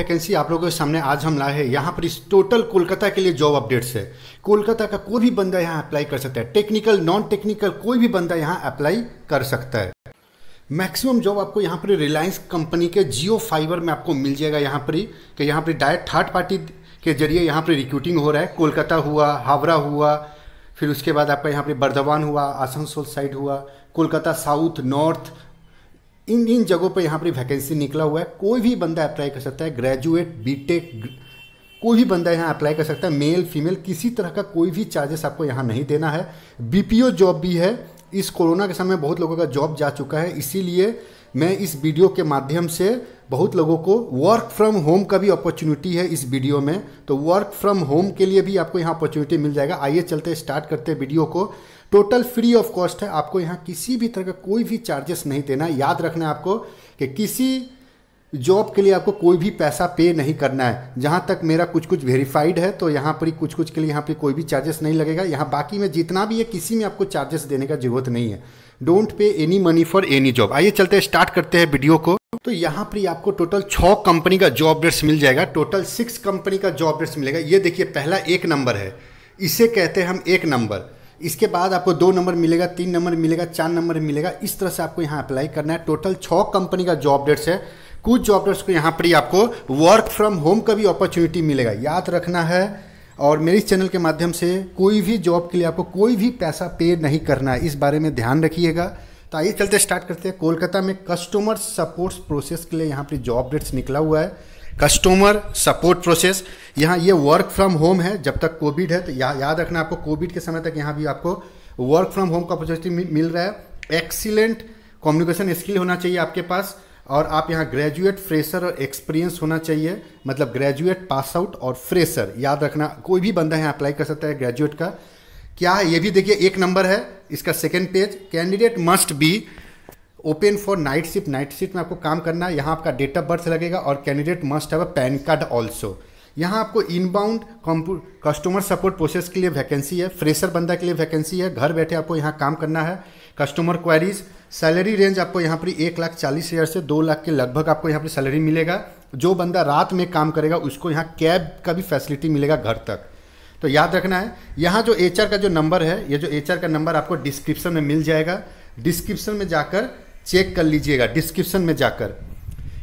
vacancy आप लोगों के सामने आज हम लाए हैं यहाँ पर इस टोटल कोलकाता के लिए जॉब अपडेट्स है कोलकाता का कोई भी बंदा यहाँ अप्लाई कर सकता है टेक्निकल नॉन टेक्निकल कोई भी बंदा यहाँ अप्लाई कर सकता है मैक्सिमम जॉब आपको यहाँ पर रिलायंस कंपनी के जियो फाइबर में आपको मिल जाएगा यहाँ पर ही कि यहाँ पर डायरेक्ट थर्ड पार्टी के जरिए यहाँ पर रिक्रूटिंग हो रहा है कोलकाता हुआ हावड़ा हुआ फिर उसके बाद आपका यहाँ पर बर्धवान हुआ आसनसोल साइड हुआ कोलकाता साउथ नॉर्थ इन इन जगहों पर यहाँ पर वैकेंसी निकला हुआ है कोई भी बंदा अप्लाई कर सकता है ग्रेजुएट बी कोई भी बंदा यहाँ अप्लाई कर सकता है मेल फीमेल किसी तरह का कोई भी चार्जेस आपको यहाँ नहीं देना है बी जॉब भी है इस कोरोना के समय बहुत लोगों का जॉब जा चुका है इसीलिए मैं इस वीडियो के माध्यम से बहुत लोगों को वर्क फ्रॉम होम का भी अपॉर्चुनिटी है इस वीडियो में तो वर्क फ्रॉम होम के लिए भी आपको यहाँ अपॉर्चुनिटी मिल जाएगा आइए चलते स्टार्ट करते वीडियो को टोटल फ्री ऑफ कॉस्ट है आपको यहाँ किसी भी तरह का कोई भी चार्जेस नहीं देना है याद रखना है आपको कि किसी जॉब के लिए आपको कोई भी पैसा पे नहीं करना है जहाँ तक मेरा कुछ कुछ वेरीफाइड है तो यहाँ पर ही कुछ कुछ के लिए यहाँ पर कोई भी चार्जेस नहीं लगेगा यहाँ बाकी में जितना भी है किसी में आपको चार्जेस देने का जरूरत नहीं है don't pay any money for any job आइए चलते हैं स्टार्ट करते हैं वीडियो को तो यहाँ पर आपको टोटल छः कंपनी का जॉब अपडेट्स मिल जाएगा टोटल सिक्स कंपनी का जॉब अपडेट्स मिलेगा ये देखिए पहला एक नंबर है इसे कहते हैं हम एक नंबर इसके बाद आपको दो नंबर मिलेगा तीन नंबर मिलेगा चार नंबर मिलेगा इस तरह से आपको यहाँ अप्लाई करना है टोटल छः कंपनी का जॉब डेट्स है कुछ जॉब डेट्स को यहाँ पर ही आपको वर्क फ्रॉम होम का भी अपॉर्चुनिटी मिलेगा याद रखना है और मेरे चैनल के माध्यम से कोई भी जॉब के लिए आपको कोई भी पैसा पे नहीं करना है इस बारे में ध्यान रखिएगा तो आइए चलते स्टार्ट करते हैं कोलकाता में कस्टमर सपोर्ट्स प्रोसेस के लिए यहाँ पर जॉब डेट्स निकला हुआ है कस्टमर सपोर्ट प्रोसेस यहाँ ये वर्क फ्रॉम होम है जब तक कोविड है तो या, याद रखना आपको कोविड के समय तक यहाँ भी आपको वर्क फ्रॉम होम का अपॉर्चुनिटी मिल रहा है एक्सीलेंट कम्युनिकेशन स्किल होना चाहिए आपके पास और आप यहाँ ग्रेजुएट फ्रेशर और एक्सपीरियंस होना चाहिए मतलब ग्रेजुएट पास आउट और फ्रेशर याद रखना कोई भी बंदा यहाँ अप्लाई कर सकता है ग्रेजुएट का क्या है ये भी देखिए एक नंबर है इसका second page candidate must be open for night shift night shift में आपको काम करना है यहाँ आपका डेट ऑफ बर्थ लगेगा और candidate must have a PAN card also यहाँ आपको इनबाउंड कस्टमर सपोर्ट प्रोसेस के लिए वैकेंसी है फ्रेशर बंदा के लिए वैकेंसी है घर बैठे आपको यहाँ काम करना है कस्टमर क्वारीज सैलरी रेंज आपको यहाँ पर एक लाख चालीस हज़ार से दो लाख के लगभग आपको यहाँ पर सैलरी मिलेगा जो बंदा रात में काम करेगा उसको यहाँ कैब का भी फैसिलिटी मिलेगा घर तक तो याद रखना है यहाँ जो एच का जो नंबर है ये जो एच का नंबर आपको डिस्क्रिप्शन में मिल जाएगा डिस्क्रिप्शन में जाकर चेक कर लीजिएगा डिस्क्रिप्शन में जाकर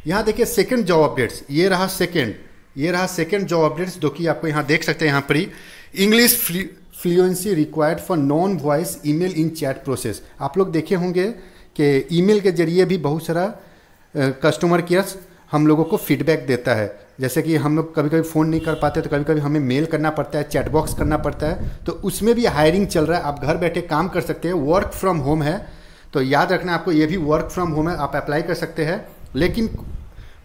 यहाँ देखिए सेकेंड जॉब अपडेट्स ये रहा सेकेंड ये रहा सेकेंड जॉब अपडेट्स जो कि आपको यहाँ देख सकते हैं यहाँ पर ही English fluency required for non voice email in chat process आप लोग देखे होंगे कि ईमेल के जरिए भी बहुत सारा कस्टमर केयर्स हम लोगों को फीडबैक देता है जैसे कि हम लोग कभी कभी फ़ोन नहीं कर पाते तो कभी कभी हमें मेल करना पड़ता है चैट बॉक्स करना पड़ता है तो उसमें भी हायरिंग चल रहा है आप घर बैठे काम कर सकते हैं वर्क फ्रॉम होम है तो याद रखना आपको ये भी वर्क फ्रॉम होम है आप अप्लाई कर सकते हैं लेकिन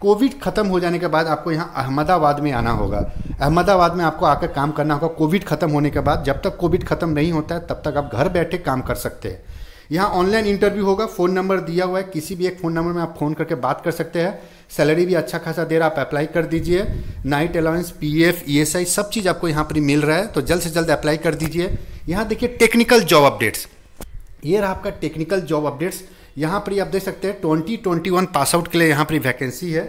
कोविड ख़त्म हो जाने के बाद आपको यहाँ अहमदाबाद में आना होगा अहमदाबाद में आपको आकर काम करना होगा कोविड ख़त्म होने के बाद जब तक कोविड ख़त्म नहीं होता है तब तक आप घर बैठे काम कर सकते हैं यहाँ ऑनलाइन इंटरव्यू होगा फ़ोन नंबर दिया हुआ है किसी भी एक फ़ोन नंबर में आप फ़ोन करके बात कर सकते हैं सैलरी भी अच्छा खासा दे रहा आप अप्लाई कर दीजिए नाइट अलाउंस पी एफ सब चीज़ आपको यहाँ पर मिल रहा है तो जल्द से जल्द अप्लाई कर दीजिए यहाँ देखिए टेक्निकल जॉब अपडेट्स ये रहा आपका टेक्निकल जॉब अपडेट्स यहाँ पर आप देख सकते हैं twenty twenty one pass out के लिए यहाँ पर वैकेंसी है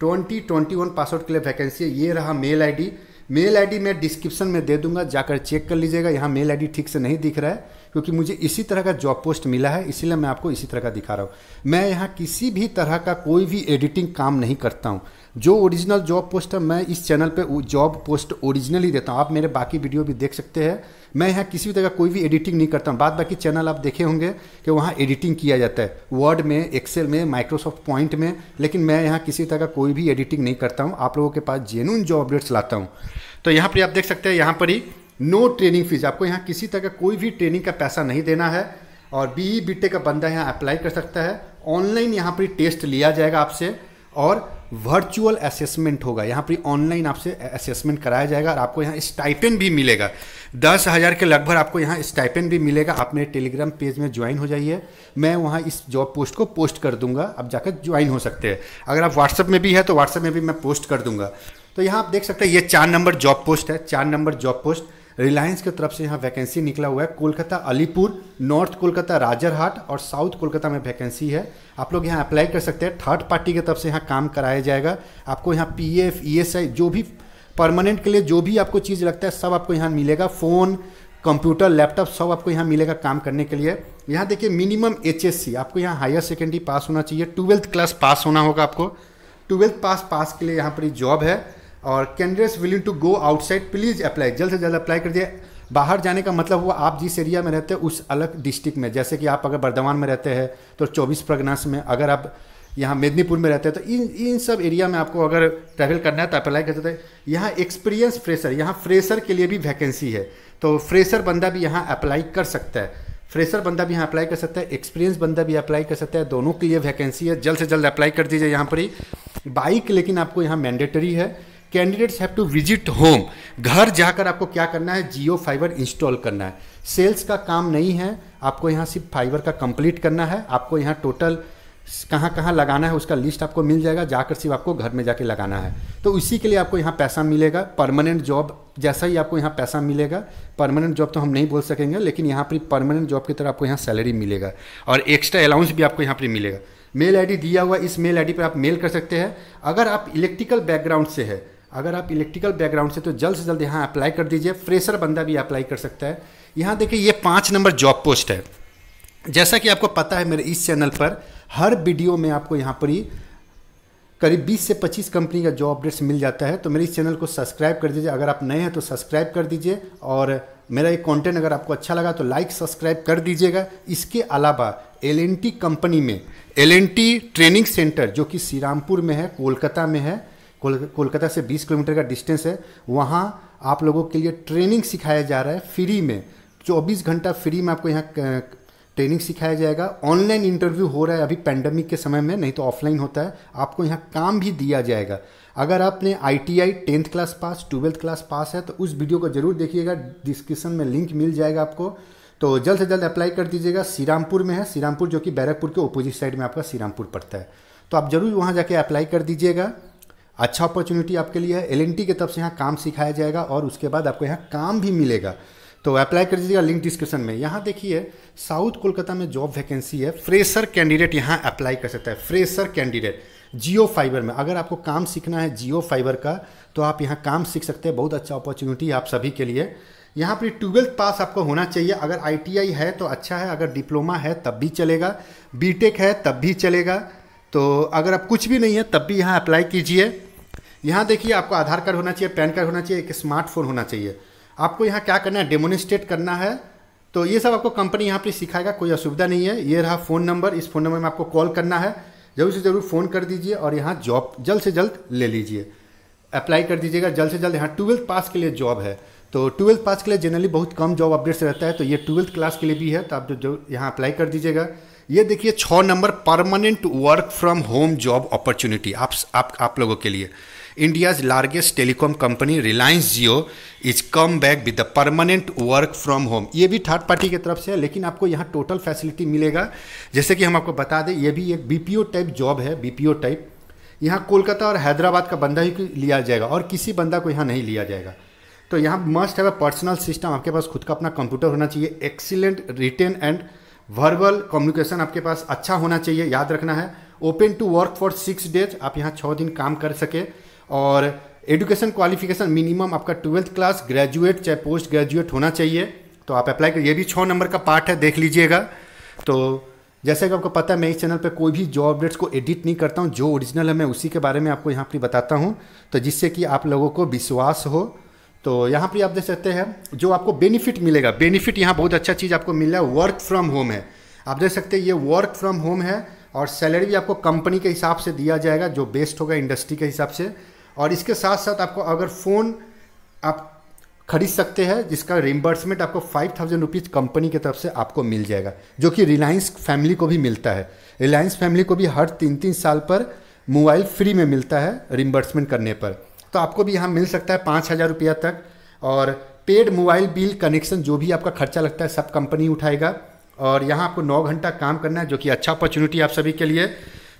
twenty twenty one pass out के लिए वैकेंसी है ये रहा मेल आईडी मेल आईडी मैं डिस्क्रिप्शन में दे दूंगा जाकर चेक कर लीजिएगा यहाँ मेल आईडी ठीक से नहीं दिख रहा है क्योंकि मुझे इसी तरह का जॉब पोस्ट मिला है इसीलिए मैं आपको इसी तरह का दिखा रहा हूँ मैं यहाँ किसी भी तरह का कोई भी एडिटिंग काम नहीं करता हूँ जो ओरिजिनल जॉब पोस्ट है मैं इस चैनल पर जॉब पोस्ट ओरिजिनल ही देता हूँ आप मेरे बाकी वीडियो भी देख सकते हैं मैं यहाँ किसी भी तरह कोई भी एडिटिंग नहीं करता हूँ बाद बाकी चैनल आप देखे होंगे कि वहाँ एडिटिंग किया जाता है वर्ड में एक्सेल में माइक्रोसॉफ्ट पॉइंट में लेकिन मैं यहाँ किसी तरह का कोई भी एडिटिंग नहीं करता हूँ आप लोगों के पास जेनुन जॉब अपडेट्स लाता हूँ तो यहाँ पर आप देख सकते हैं यहाँ पर ही नो ट्रेनिंग फीस आपको यहाँ किसी तरह का कोई भी ट्रेनिंग का पैसा नहीं देना है और बी ई बी का बंदा यहाँ अप्लाई कर सकता है ऑनलाइन यहाँ पर टेस्ट लिया जाएगा आपसे और वर्चुअल असेसमेंट होगा यहाँ पर ऑनलाइन आपसे असेसमेंट कराया जाएगा और आपको यहाँ स्टाइपेन भी मिलेगा दस हज़ार के लगभग आपको यहाँ स्टाइपेन भी मिलेगा आप मेरे टेलीग्राम पेज में ज्वाइन हो जाइए मैं वहाँ इस जॉब पोस्ट को पोस्ट कर दूंगा आप जाकर ज्वाइन हो सकते हैं अगर आप व्हाट्सएप में भी है तो व्हाट्सएप में भी मैं पोस्ट कर दूंगा तो यहाँ आप देख सकते हैं ये चार नंबर जॉब पोस्ट है चार नंबर जॉब पोस्ट रिलायंस की तरफ से यहाँ वैकेंसी निकला हुआ है कोलकाता अलीपुर नॉर्थ कोलकाता राजरहाट और साउथ कोलकाता में वैकेंसी है आप लोग यहाँ अप्लाई कर सकते हैं थर्ड पार्टी की तरफ से यहाँ काम कराया जाएगा आपको यहाँ P F E S I जो भी परमानेंट के लिए जो भी आपको चीज़ लगता है सब आपको यहाँ मिलेगा फ़ोन कंप्यूटर लैपटॉप सब आपको यहाँ मिलेगा काम करने के लिए यहाँ देखिए मिनिमम एच आपको यहाँ हायर सेकेंडरी पास होना चाहिए ट्वेल्थ क्लास पास होना होगा आपको ट्वेल्थ पास पास के लिए यहाँ पर जॉब है और candidates willing to go outside please apply जल्द से जल्द अप्लाई कर दिए बाहर जाने का मतलब हुआ आप जिस एरिया में रहते हैं उस अलग डिस्ट्रिक्ट में जैसे कि आप अगर बर्धमान में रहते हैं तो चौबीस प्रगनास में अगर आप यहाँ मेदनीपुर में रहते हैं तो इन इन सब एरिया में आपको अगर ट्रैवल करना है तो अप्लाई कर सकते हैं यहाँ एक्सपीरियंस फ्रेशर यहाँ फ्रेशर के लिए भी वैकेंसी है तो फ्रेशर बंदा भी यहाँ अप्लाई कर सकता है फ्रेशर बंदा भी यहाँ अप्लाई कर सकता है एक्सपीरियंस बंदा भी अप्लाई कर सकता है दोनों के लिए वैकेंसी है जल्द से जल्द अप्लाई कर दीजिए यहाँ पर ही बाइक लेकिन आपको यहाँ मैंडेटरी है candidates have to visit home घर जाकर आपको क्या करना है जियो फाइबर इंस्टॉल करना है सेल्स का काम नहीं है आपको यहाँ सिर्फ फाइबर का कंप्लीट करना है आपको यहाँ टोटल कहाँ कहाँ लगाना है उसका लिस्ट आपको मिल जाएगा जाकर सिर्फ आपको घर में जाके लगाना है तो उसी के लिए आपको यहाँ पैसा मिलेगा परमानेंट जॉब जैसा ही आपको यहाँ पैसा मिलेगा परमानेंट जॉब तो हम नहीं बोल सकेंगे लेकिन यहाँ पर परमानेंट जॉब की तरह आपको यहाँ सैलरी मिलेगा और एक्स्ट्रा अलाउंस भी आपको यहाँ पर मिलेगा मेल आईडी दिया हुआ इस मेल आईडी पर आप मेल कर सकते हैं अगर आप इलेक्ट्रिकल बैकग्राउंड से है अगर आप इलेक्ट्रिकल बैकग्राउंड से तो जल्द से जल्द यहाँ अप्लाई कर दीजिए फ्रेशर बंदा भी अप्लाई कर सकता है यहाँ देखिए ये पाँच नंबर जॉब पोस्ट है जैसा कि आपको पता है मेरे इस चैनल पर हर वीडियो में आपको यहाँ पर ही करीब 20 से 25 कंपनी का जॉब अपडेट्स मिल जाता है तो मेरे इस चैनल को सब्सक्राइब कर दीजिए अगर आप नए हैं तो सब्सक्राइब कर दीजिए और मेरा ये कंटेंट अगर आपको अच्छा लगा तो लाइक सब्सक्राइब कर दीजिएगा इसके अलावा एल कंपनी में एल ट्रेनिंग सेंटर जो कि श्रीरामपुर में है कोलकाता में है कोलकाता से 20 किलोमीटर का डिस्टेंस है वहाँ आप लोगों के लिए ट्रेनिंग सिखाया जा रहा है फ्री में चौबीस घंटा फ्री में आपको यहाँ ट्रेनिंग सिखाया जाएगा ऑनलाइन इंटरव्यू हो रहा है अभी पैंडमिक के समय में नहीं तो ऑफलाइन होता है आपको यहाँ काम भी दिया जाएगा अगर आपने I T I tenth class pass twelfth class pass है तो उस वीडियो को जरूर देखिएगा डिस्क्रिप्शन में लिंक मिल जाएगा आपको तो जल्द से जल्द अप्लाई कर दीजिएगा सीरामपुर में है श्रीरामपुर जो कि बैरकपुर के ओपोजिट साइड में आपका सीरामपुर पड़ता है तो आप जरूर वहाँ जाके अप्लाई कर दीजिएगा अच्छा अपॉर्चुनिटी आपके लिए है एल की तरफ से यहाँ काम सिखाया जाएगा और उसके बाद आपको यहाँ काम भी मिलेगा तो अप्लाई कर दीजिएगा लिंक डिस्क्रिप्शन में यहाँ देखिए साउथ कोलकाता में जॉब वैकेंसी है फ्रेशर कैंडिडेट यहाँ अप्लाई कर सकता है फ्रेशर कैंडिडेट जियो फाइबर में अगर आपको काम सीखना है जियो फाइबर का तो आप यहाँ काम सीख सकते हैं बहुत अच्छा अपॉर्चुनिटी है आप सभी के लिए यहाँ पर ट्वेल्थ पास आपको होना चाहिए अगर आई है तो अच्छा है अगर डिप्लोमा है तब भी चलेगा बी है तब भी चलेगा तो अगर आप कुछ भी नहीं है तब भी यहाँ अप्लाई कीजिए यहाँ देखिए आपको आधार कार्ड होना चाहिए पैन कार्ड होना चाहिए एक स्मार्टफोन होना चाहिए आपको यहाँ क्या करना है डेमोनिस्ट्रेट करना है तो ये सब आपको कंपनी यहाँ पर सिखाएगा कोई असुविधा नहीं है ये रहा फ़ोन नंबर इस फ़ोन नंबर में आपको कॉल करना है ज़रूर से ज़रूर फ़ोन कर दीजिए और यहाँ जॉब जल्द से जल्द ले लीजिए अप्लाई कर दीजिएगा जल्द से जल्द यहाँ ट्वेल्थ पास के लिए जॉब है तो ट्वेल्थ पास के लिए जनरली बहुत कम जॉब अपडेट्स रहता है तो ये ट्वेल्थ क्लास के लिए भी है तो आप जो जो यहाँ अप्लाई कर दीजिएगा ये देखिए छः number permanent work from home job opportunity आप, आप, आप लोगों के लिए India's largest telecom company Reliance Jio is come back with the permanent work from home ये भी थर्ड पार्टी की तरफ से है लेकिन आपको यहाँ टोटल फैसिलिटी मिलेगा जैसे कि हम आपको बता दें ये भी एक बीपीओ टाइप जॉब है बीपीओ टाइप यहाँ कोलकाता और हैदराबाद का बंदा ही लिया जाएगा और किसी बंदा को यहाँ नहीं लिया जाएगा तो यहाँ मस्ट है पर्सनल सिस्टम आपके पास खुद का अपना कंप्यूटर होना चाहिए excellent written and verbal communication आपके पास अच्छा होना चाहिए याद रखना है open to work for six days आप यहाँ छः दिन काम कर सके और एजुकेशन क्वालिफिकेशन मिनिमम आपका ट्वेल्थ क्लास ग्रेजुएट चाहे पोस्ट ग्रेजुएट होना चाहिए तो आप अप्लाई कर ये भी छः नंबर का पार्ट है देख लीजिएगा तो जैसे कि आपको पता है मैं इस चैनल पर कोई भी जॉब अपडेट्स को एडिट नहीं करता हूँ जो ओरिजिनल है मैं उसी के बारे में आपको यहाँ पर बताता हूँ तो जिससे कि आप लोगों को विश्वास हो तो यहाँ पर आप देख सकते हैं जो आपको बेनिफिट मिलेगा बेनिफिट यहाँ बहुत अच्छा चीज़ आपको मिल रहा है वर्क फ्रॉम होम है आप देख सकते हैं ये वर्क फ्रॉम होम है और सैलरी भी आपको कंपनी के हिसाब से दिया जाएगा जो बेस्ट होगा इंडस्ट्री के हिसाब से और इसके साथ साथ आपको अगर फ़ोन आप खरीद सकते हैं जिसका रिम्बर्समेंट आपको फाइव थाउजेंड रुपीज़ कंपनी की तरफ से आपको मिल जाएगा जो कि रिलायंस फैमिली को भी मिलता है रिलायंस फैमिली को भी हर तीन तीन साल पर मोबाइल फ्री में मिलता है रिम्बर्समेंट करने पर तो आपको भी यहाँ मिल सकता है पाँच हज़ार रुपया तक और पेड मोबाइल बिल कनेक्शन जो भी आपका खर्चा लगता है सब कंपनी उठाएगा और यहाँ आपको नौ घंटा काम करना है जो कि अच्छा अपॉर्चुनिटी आप सभी के लिए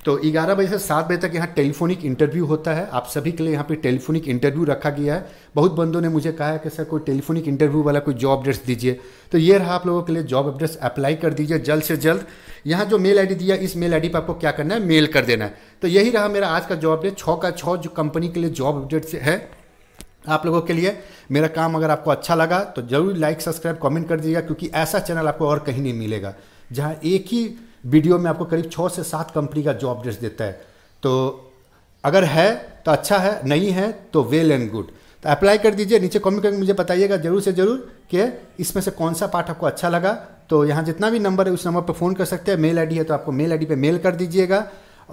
तो ग्यारह बजे से सात बजे तक यहाँ टेलीफोनिक इंटरव्यू होता है आप सभी के लिए यहाँ पे टेलीफोनिक इंटरव्यू रखा गया है बहुत बंदों ने मुझे कहा है कि सर कोई टेलीफोनिक इंटरव्यू वाला कोई जॉब अपडेट्स दीजिए तो ये रहा आप लोगों के लिए जॉब अपडेट्स अप्लाई कर दीजिए जल्द से जल्द यहाँ जो मेल आई दिया इस मेल आई पर आपको क्या करना है मेल कर देना है तो यही रहा मेरा आज का जॉब अपडेट छः का छः जो कंपनी के लिए जॉब अपडेट है आप लोगों के लिए मेरा काम अगर आपको अच्छा लगा तो जरूर लाइक सब्सक्राइब कमेंट कर दीजिएगा क्योंकि ऐसा चैनल आपको और कहीं नहीं मिलेगा जहाँ एक ही वीडियो में आपको करीब छः से सात कंपनी का जॉब डेस्क देता है तो अगर है तो अच्छा है नहीं है तो वेल एंड गुड तो अप्लाई कर दीजिए नीचे कमेंट करके मुझे बताइएगा जरूर से ज़रूर कि इसमें से कौन सा पार्ट आपको अच्छा लगा तो यहाँ जितना भी नंबर है उस नंबर पर फ़ोन कर सकते हैं मेल आई है तो आपको मेल आई डी मेल कर दीजिएगा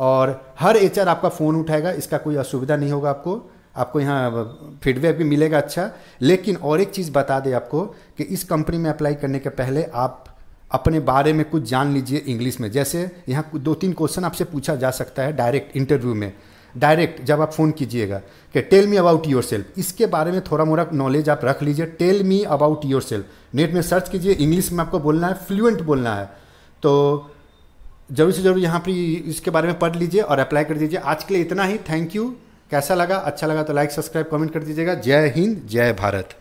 और हर एच आपका फ़ोन उठाएगा इसका कोई असुविधा नहीं होगा आपको आपको यहाँ फीडबैक भी मिलेगा अच्छा लेकिन और एक चीज़ बता दें आपको कि इस कंपनी में अप्लाई करने के पहले आप अपने बारे में कुछ जान लीजिए इंग्लिश में जैसे यहाँ दो तीन क्वेश्चन आपसे पूछा जा सकता है डायरेक्ट इंटरव्यू में डायरेक्ट जब आप फ़ोन कीजिएगा कि tell me about yourself इसके बारे में थोड़ा मोरा नॉलेज आप रख लीजिए tell me about yourself net में सर्च कीजिए इंग्लिश में आपको बोलना है फ्लुएंट बोलना है तो जरूर से जरूर यहाँ पर इसके बारे में पढ़ लीजिए और अप्लाई कर दीजिए आज के लिए इतना ही थैंक यू कैसा लगा अच्छा लगा तो लाइक सब्सक्राइब कमेंट कर दीजिएगा जय हिंद जय भारत